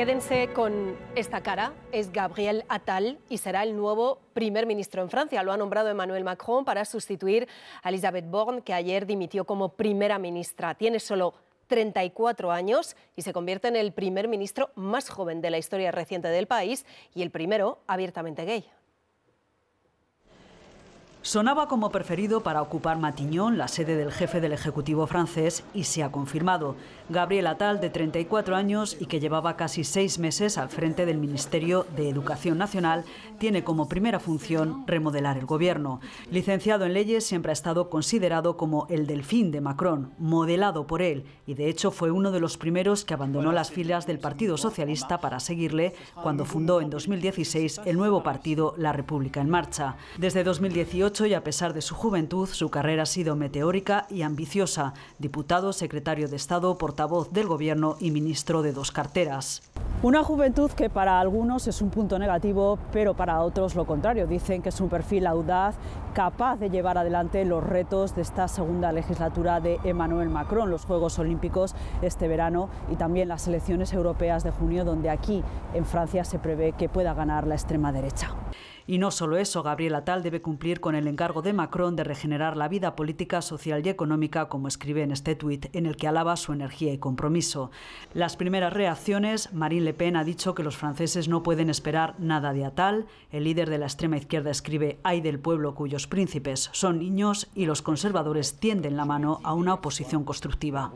Quédense con esta cara, es Gabriel Attal y será el nuevo primer ministro en Francia. Lo ha nombrado Emmanuel Macron para sustituir a Elisabeth Borne, que ayer dimitió como primera ministra. Tiene solo 34 años y se convierte en el primer ministro más joven de la historia reciente del país y el primero abiertamente gay. Sonaba como preferido para ocupar matiñón la sede del jefe del Ejecutivo francés, y se ha confirmado. Gabriel Tal, de 34 años y que llevaba casi seis meses al frente del Ministerio de Educación Nacional, tiene como primera función remodelar el gobierno. Licenciado en leyes, siempre ha estado considerado como el delfín de Macron, modelado por él, y de hecho fue uno de los primeros que abandonó las filas del Partido Socialista para seguirle cuando fundó en 2016 el nuevo partido La República en Marcha. Desde 2018, y a pesar de su juventud, su carrera ha sido meteórica y ambiciosa. Diputado, secretario de Estado, portavoz del Gobierno y ministro de dos carteras. Una juventud que para algunos es un punto negativo, pero para otros lo contrario. Dicen que es un perfil audaz, capaz de llevar adelante los retos de esta segunda legislatura de Emmanuel Macron, los Juegos Olímpicos este verano y también las elecciones europeas de junio, donde aquí en Francia se prevé que pueda ganar la extrema derecha. Y no solo eso, Gabriel Atal debe cumplir con el encargo de Macron de regenerar la vida política, social y económica, como escribe en este tuit, en el que alaba su energía y compromiso. Las primeras reacciones, Marine Le Pen ha dicho que los franceses no pueden esperar nada de Atal. El líder de la extrema izquierda escribe, hay del pueblo cuyos príncipes son niños y los conservadores tienden la mano a una oposición constructiva.